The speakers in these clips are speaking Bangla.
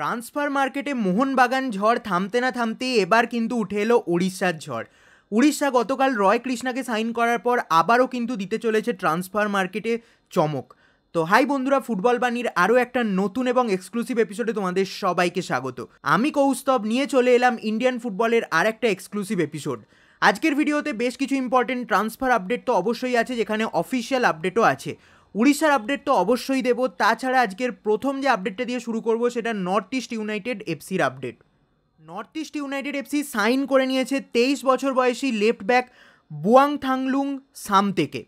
ট্রান্সফার মার্কেটে মোহনবাগান ঝড় থামতে না থামতে এবার কিন্তু উঠে এলো উড়িষ্যার ঝড় উড়িষ্যা গতকাল রয় কৃষ্ণাকে সাইন করার পর আবারও কিন্তু দিতে চলেছে ট্রান্সফার মার্কেটে চমক তো হাই বন্ধুরা ফুটবল বাণীর আরও একটা নতুন এবং এক্সক্লুসিভ এপিসোডে তোমাদের সবাইকে স্বাগত আমি কৌস্তব নিয়ে চলে এলাম ইন্ডিয়ান ফুটবলের আর একটা এক্সক্লুসিভ এপিসোড আজকের ভিডিওতে বেশ কিছু ইম্পর্টেন্ট ট্রান্সফার আপডেট তো অবশ্যই আছে যেখানে অফিসিয়াল আপডেটও আছে উড়িষ্যার আপডেট তো অবশ্যই দেব তাছাড়া আজকের প্রথম যে আপডেটটা দিয়ে শুরু করব সেটা নর্থ ইস্ট ইউনাইটেড এফসির update north east united FC sign করে নিয়েছে তেইশ বছর বয়সী লেফট ব্যাক বুয়াং থাংলুং সামতেকে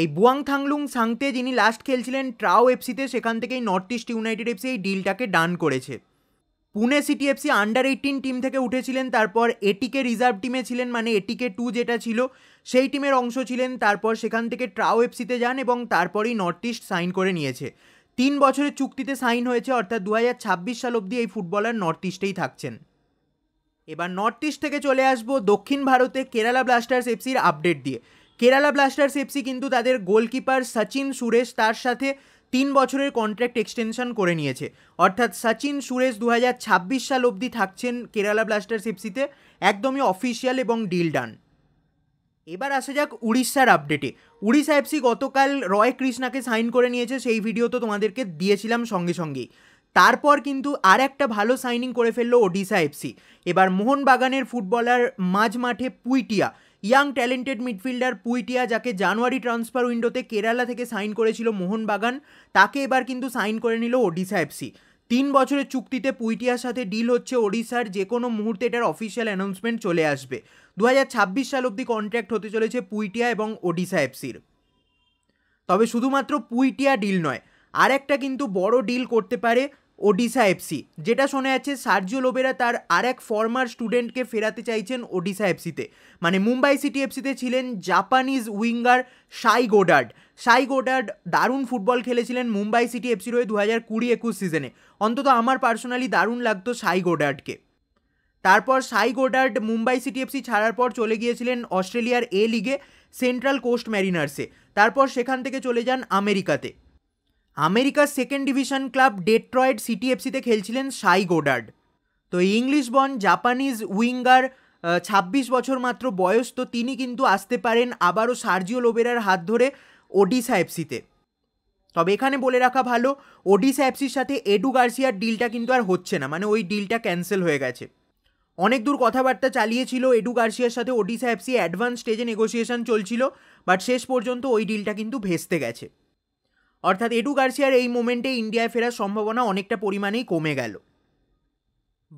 এই বুয়াং থাংলুং সাংতে যিনি লাস্ট খেলছিলেন ট্রাও এফসিতে সেখান থেকেই নর্থ ইস্ট ইউনাইটেড এফসি এই ডিলটাকে ডান করেছে Pune city FC under eighteen team থেকে উঠেছিলেন তারপর এটিকে রিজার্ভ টিমে ছিলেন মানে এটিকে টু যেটা ছিল সেই টিমের অংশ ছিলেন তারপর সেখান থেকে ট্রাও এফসিতে যান এবং তারপরেই নর্থ ইস্ট সাইন করে নিয়েছে তিন বছরের চুক্তিতে সাইন হয়েছে অর্থাৎ দু হাজার ছাব্বিশ সাল অবধি এই ফুটবলার নর্থ ইস্টেই থাকছেন এবার নর্থ ইস্ট থেকে চলে আসবো দক্ষিণ ভারতে কেরালা ব্লাস্টার্স এফসির আপডেট দিয়ে কেরালা ব্লাস্টার্স এফসি কিন্তু তাদের গোলকিপার সচিন সুরেশ তার সাথে তিন বছরের কন্ট্রাক্ট এক্সটেনশন করে নিয়েছে অর্থাৎ সচিন সুরেশ দু সাল অবধি থাকছেন কেরালা ব্লাস্টার্স এফসিতে একদমই অফিসিয়াল এবং ডিল ডান এবার আসা যাক উড়িষ্যার আপডেটে উড়িষ্যা এফসি গতকাল রয় কৃষ্ণাকে সাইন করে নিয়েছে সেই ভিডিও তো তোমাদেরকে দিয়েছিলাম সঙ্গে সঙ্গেই তারপর কিন্তু আর একটা ভালো সাইনিং করে ফেললো ওডিশা এফসি এবার মোহনবাগানের ফুটবলার মাঝ মাঠে Puitea young talented midfielder Puitea যাকে জানুয়ারি ট্রান্সফার উইন্ডোতে কেরালা থেকে সাইন করেছিল মোহনবাগান তাকে এবার কিন্তু সাইন করে নিল ওডিশা এফসি তিন বছরের চুক্তিতে পুইটিয়ার সাথে ডিল হচ্ছে ওড়িশার যে কোনো মুহূর্তে এটার অফিসিয়াল অ্যানাউন্সমেন্ট চলে আসবে দু সাল অবধি কন্ট্র্যাক্ট হতে চলেছে পুইটিয়া এবং ওডিশা এফসির তবে শুধুমাত্র পুইটিয়া ডিল নয় আর একটা কিন্তু বড় ডিল করতে পারে ওডিশা এফসি যেটা শোনা যাচ্ছে সার্জিও লোবেরা তার আর এক ফর্মার স্টুডেন্টকে ফেরাতে চাইছেন ওডিশা এফসিতে মানে মুম্বাই সিটি এফসিতে ছিলেন জাপানিজ উইঙ্গার সাই গোডার্ড সাই গোডার্ড দারুণ ফুটবল খেলেছিলেন মুম্বাই সিটি এফসির হয়ে দু হাজার কুড়ি একুশ সিজনে অন্তত আমার পার্সোনালি দারুণ লাগতো সাই গোডার্ডকে তারপর সাই গোডার্ড মুম্বাই সিটি এফসি ছাড়ার পর চলে গিয়েছিলেন অস্ট্রেলিয়ার এ লিগে সেন্ট্রাল কোস্ট ম্যারিনার্সে তারপর সেখান থেকে চলে যান আমেরিকাতে আমেরিকার সেকেন্ড ডিভিশন ক্লাব ডেট্রয়েড সিটিএফসিতে খেলছিলেন সাই গোডার্ড তো ইংলিশ বন জাপানিজ উইঙ্গার ছাব্বিশ বছর মাত্র বয়স তো তিনি কিন্তু আসতে পারেন আবারও সার্জিও লোবেরার হাত ধরে ওডিশা এফসিতে তবে এখানে বলে রাখা ভালো ওডিশা এফসির সাথে এডু গার্সিয়ার ডিলটা কিন্তু আর হচ্ছে না মানে ওই ডিলটা ক্যান্সেল হয়ে গেছে অনেক দূর কথাবার্তা চালিয়েছিল এডু গার্সিয়ার সাথে ওডিশা এফসি অ্যাডভান্স স্টেজে নেগোসিয়েশন চলছিল বাট শেষ পর্যন্ত ওই ডিলটা কিন্তু ভেস্তে গেছে অর্থাৎ এটু গার্সিয়ার এই মোমেন্টে ইন্ডিয়ায় ফেরার সম্ভাবনা অনেকটা পরিমাণেই কমে গেল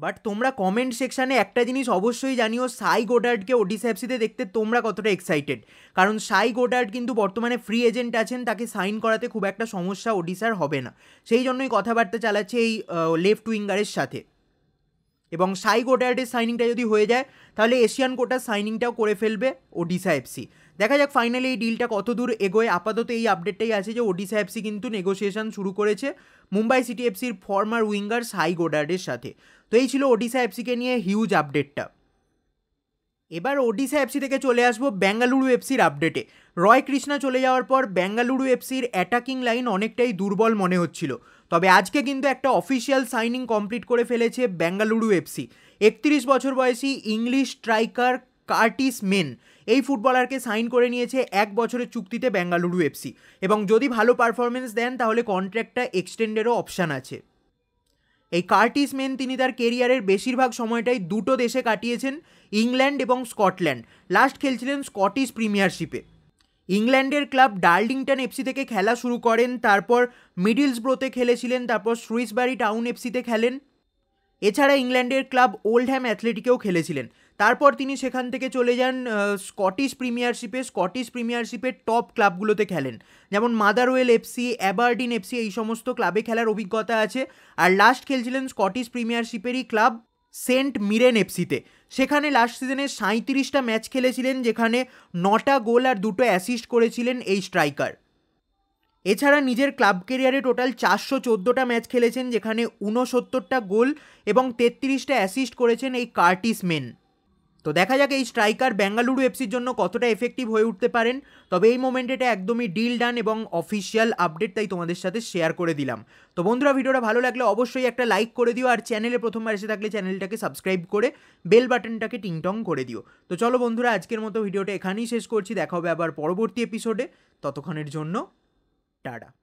বাট তোমরা কমেন্ট সেকশানে একটা জিনিস অবশ্যই জানিও সাই গোডার্ডকে ওডিসাইফসিতে দেখতে তোমরা কতটা এক্সাইটেড কারণ সাই গোডার্ড কিন্তু বর্তমানে ফ্রি এজেন্ট আছেন তাকে সাইন করাতে খুব একটা সমস্যা ওডিশার হবে না সেই জন্যই কথাবার্তা চালাচ্ছে এই লেফট উইঙ্গারের সাথে এবং সাই কোটায়াটের সাইনিংটা যদি হয়ে যায় তাহলে এশিয়ান কোটার সাইনিংটাও করে ফেলবে ওডিশা এফসি দেখা যাক ফাইনালি এই ডিলটা কত দূর এগোয় আপাতত এই আপডেটটাই আছে যে ওডিশা এফসি কিন্তু নেগোসিয়েশন শুরু করেছে মুম্বাই সিটি এফসির ফর্মার উইঙ্গার সাই গোডার্ডের সাথে তো এই ছিল ওডিশা এফসিকে নিয়ে হিউজ আপডেটটা এবার ওডিশা এফসি থেকে চলে আসবো বেঙ্গালুরু এফসির আপডেটে রয় কৃষ্ণা চলে যাওয়ার পর বেঙ্গালুরু এফসির অ্যাটাকিং লাইন অনেকটাই দুর্বল মনে হচ্ছিল তবে আজকে কিন্তু একটা অফিসিয়াল সাইনিং কমপ্লিট করে ফেলেছে বেঙ্গালুরু এফসি একত্রিশ বছর বয়সী ইংলিশ স্ট্রাইকার কার্টিস মেন এই ফুটবলারকে সাইন করে নিয়েছে এক বছরের চুক্তিতে বেঙ্গালুরু এফসি এবং যদি ভালো পারফরমেন্স দেন তাহলে কন্ট্র্যাক্টটা এক্সটেন্ডেরও অপশান আছে এই কার্টিস মেন তিনি তার কেরিয়ারের বেশিরভাগ সময়টাই দুটো দেশে কাটিয়েছেন ইংল্যান্ড এবং স্কটল্যান্ড লাস্ট খেলছিলেন স্কটিশ প্রিমিয়ারশিপে ইংল্যান্ডের ক্লাব ডার্লিংটন এফসি থেকে খেলা শুরু করেন তারপর মিডিলস ব্রোতে খেলেছিলেন তারপর সুইসবারি টাউন এফসিতে খেলেন এছাড়া ইংল্যান্ডের ক্লাব ওল্ড হ্যাম অ্যাথলেটিকেও খেলেছিলেন তারপর তিনি সেখান থেকে চলে যান স্কটিশ প্রিমিয়ারশিপে স্কটিশ প্রিমিয়ারশিপের টপ ক্লাবগুলোতে খেলেন যেমন মাদারওয়েল এফসি অ্যাবার্ডিন এফসি এই সমস্ত ক্লাবে খেলার অভিজ্ঞতা আছে আর লাস্ট খেলছিলেন স্কটিশ প্রিমিয়ারশিপেরই ক্লাব সেন্ট মিরেন এফসিতে সেখানে লাস্ট সিজনে সাঁত্রিশটা ম্যাচ খেলেছিলেন যেখানে নটা গোল আর দুটো অ্যাসিস্ট করেছিলেন এই স্ট্রাইকার এছাড়া নিজের ক্লাব কেরিয়ারে টোটাল চারশো চোদ্দোটা ম্যাচ খেলেছেন যেখানে ঊনসত্তরটা গোল এবং তেত্রিশটা অ্যাসিস্ট করেছেন এই কার্টিস মেন তো দেখা যাক এই স্ট্রাইকার বেঙ্গালুরু এফসির জন্য কতটা এফেক্টিভ হয়ে উঠতে পারেন তবে এই মোমেন্টে এটা একদমই ডিল ডান এবং অফিসিয়াল আপডেট তাই তোমাদের সাথে শেয়ার করে দিলাম তো বন্ধুরা ভিডিওটা ভালো লাগলে অবশ্যই একটা লাইক করে দিও আর চ্যানেলে প্রথমবার এসে থাকলে চ্যানেলটাকে সাবস্ক্রাইব করে বেল বাটনটাকে টিংটং করে দিও তো চলো বন্ধুরা আজকের মতো ভিডিওটা এখানেই শেষ করছি দেখা হবে আবার পরবর্তী এপিসোডে ততক্ষণের জন্য টাটা